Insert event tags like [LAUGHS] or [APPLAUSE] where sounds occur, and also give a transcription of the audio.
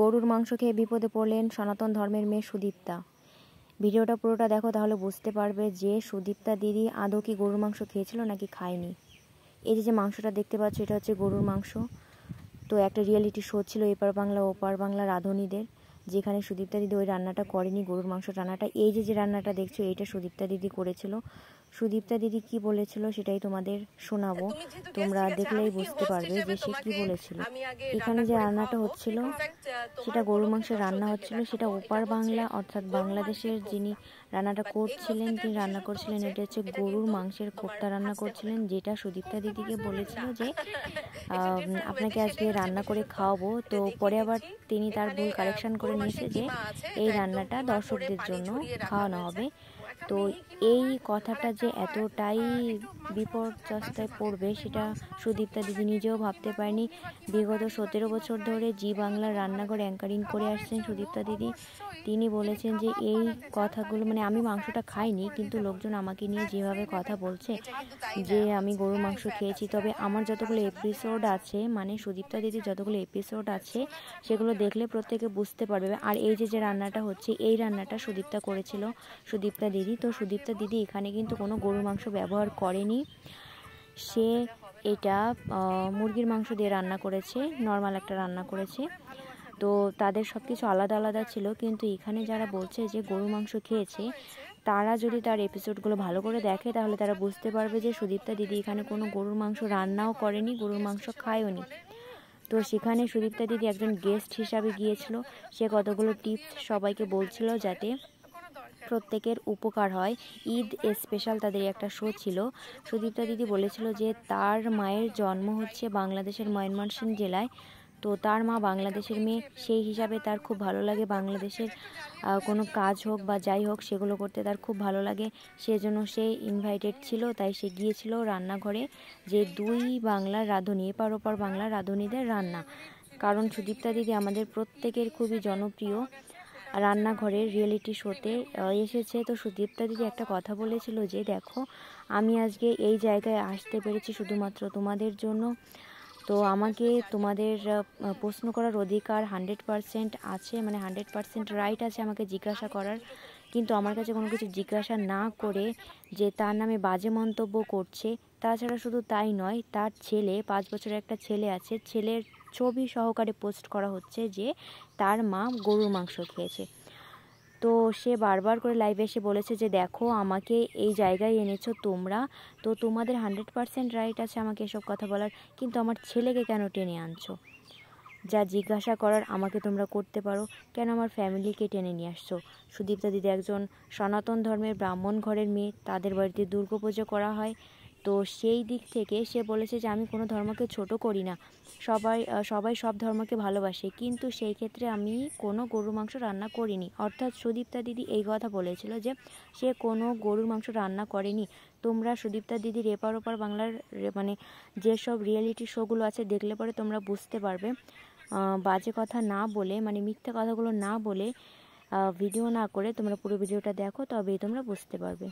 গরুর মাংস খেয়ে বিপদে পড়লেন সনাতন ধর্মের মেয়ে সুদীপ্তা ভিডিওটা পুরোটা দেখো তাহলে বুঝতে পারবে যে সুদীপ্তা দিদি আদৌ কি গরুর মাংস খেয়েছিল নাকি খায়নি এই যে যে মাংসটা দেখতে পাচ্ছ এটা হচ্ছে গরুর মাংস তো একটা রিয়েলিটি শো ছিল এপার বাংলা ওপার বাংলা রাঁধুনিদের যেখানে সুদীপ্তা দিদি ওই রান্নাটা করেনি গরুর মাংস রান্নাটা এই যে যে রান্নাটা দেখছো এইটা সুদীপ্তা দিদি করেছিল সুদীপ্তা দিদি কি বলেছিল সেটাই তোমাদের শোনাবো তোমরা দেখলেই বুঝতে পারবে যে সে কি বলেছিল এখানে যে রান্নাটা হচ্ছিল সেটা গরু মাংসের রান্না হচ্ছিল সেটা ওপার বাংলা অর্থাৎ বাংলাদেশের যিনি রান্নাটা করছিলেন তিনি রান্না করছিলেন এটা হচ্ছে গরুর মাংসের কোপ্তা রান্না করছিলেন যেটা সুদীপ্তা দিদিকে [LAUGHS] বলেছিল যে [LAUGHS] আপনাকে আজকে রান্না করে খাওয়াবো তো পরে আবার তিনি তার ভুল কারেকশন করে নিয়েছে যে এই রান্নাটা দর্শকদের জন্য খাওয়ানো হবে তো এই কথাটা যে এতটাই বিপর্যস্তায় পড়বে সেটা সুদীপ্তা দিদি নিজেও ভাবতে পারেনি বিগত সতেরো বছর ধরে জি বাংলার রান্নাঘর অ্যাঙ্কারিং করে আসছেন সুদীপ্তা দিদি তিনি বলেছেন যে এই কথাগুলো মানে আমি মাংসটা খাইনি কিন্তু লোকজন আমাকে নিয়ে যেভাবে কথা বলছে যে আমি গরুর মাংস খেয়েছি তবে আমার যতগুলো এপিসোড আছে মানে সুদীপ্তা দিদির যতগুলো এপিসোড আছে সেগুলো দেখলে প্রত্যেকে বুঝতে পারবে আর এই যে যে রান্নাটা হচ্ছে এই রান্নাটা সুদীপ্তা করেছিল সুদীপ্তা দিদি দিদি তো সুদীপ্তা দিদি এখানে কিন্তু কোনো গরুর মাংস ব্যবহার করেনি সে এটা মুরগির মাংস দিয়ে রান্না করেছে নর্মাল একটা রান্না করেছে তো তাদের সব কিছু আলাদা আলাদা ছিল কিন্তু এখানে যারা বলছে যে গরু মাংস খেয়েছে তারা যদি তার এপিসোডগুলো ভালো করে দেখে তাহলে তারা বুঝতে পারবে যে সুদীপ্তা দিদি এখানে কোনো গরুর মাংস রান্নাও করেনি গরুর মাংস খায়ও নি তো সেখানে সুদীপ্তা দিদি একজন গেস্ট হিসাবে গিয়েছিল সে কতগুলো টিপস সবাইকে বলছিল যাতে প্রত্যেকের উপকার হয় ঈদ স্পেশাল তাদের একটা শো ছিল সুদীপ্তা দিদি বলেছিল যে তার মায়ের জন্ম হচ্ছে বাংলাদেশের ময়নমানসিং জেলায় তো তার মা বাংলাদেশের মেয়ে সেই হিসাবে তার খুব ভালো লাগে বাংলাদেশের কোনো কাজ হোক বা যাই হোক সেগুলো করতে তার খুব ভালো লাগে সেজন্য সে ইনভাইটেড ছিল তাই সে গিয়েছিল রান্নাঘরে যে দুই বাংলার রাঁধুনি এপার ওপার বাংলার রাঁধুনিদের রান্না কারণ সুদীপ্তা দিদি আমাদের প্রত্যেকের খুবই জনপ্রিয় রান্নাঘরের রিয়েলিটি শোতে এসেছে তো সুদীপ্তা দিদি একটা কথা বলেছিল যে দেখো আমি আজকে এই জায়গায় আসতে পেরেছি শুধুমাত্র তোমাদের জন্য তো আমাকে তোমাদের প্রশ্ন করার অধিকার হান্ড্রেড পারসেন্ট আছে মানে হান্ড্রেড পারসেন্ট রাইট আছে আমাকে জিজ্ঞাসা করার কিন্তু আমার কাছে কোনো কিছু জিজ্ঞাসা না করে যে তার নামে বাজে মন্তব্য করছে তাছাড়া শুধু তাই নয় তার ছেলে পাঁচ বছরের একটা ছেলে আছে ছেলের ছবি সহকারে পোস্ট করা হচ্ছে যে তার মা গরুর মাংস খেয়েছে তো সে বারবার করে লাইভে এসে বলেছে যে দেখো আমাকে এই জায়গায় এনেছো তোমরা তো তোমাদের হান্ড্রেড পারসেন্ট রাইট আছে আমাকে এসব কথা বলার কিন্তু আমার ছেলেকে কেন টেনে আনছো যা জিজ্ঞাসা করার আমাকে তোমরা করতে পারো কেন আমার ফ্যামিলিকে টেনে নিয়ে আসছো সুদীপ্তা দিদি একজন সনাতন ধর্মের ব্রাহ্মণ ঘরের মেয়ে তাদের বাড়িতে দুর্গাপুজো করা হয় তো সেই দিক থেকে সে বলেছে যে আমি কোনো ধর্মকে ছোট করি না সবাই সবাই সব ধর্মকে ভালোবাসে কিন্তু সেই ক্ষেত্রে আমি কোনো গরুর মাংস রান্না করিনি অর্থাৎ সুদীপ্তা দিদি এই কথা বলেছিল যে সে কোনো গরুর মাংস রান্না করেনি তোমরা সুদীপ্তা দিদির এপার ওপার বাংলার মানে যেসব রিয়েলিটি শোগুলো আছে দেখলে পরে তোমরা বুঝতে পারবে বাজে কথা না বলে মানে মিথ্যে কথাগুলো না বলে ভিডিও না করে তোমরা পুরো ভিডিওটা দেখো তবেই তোমরা বুঝতে পারবে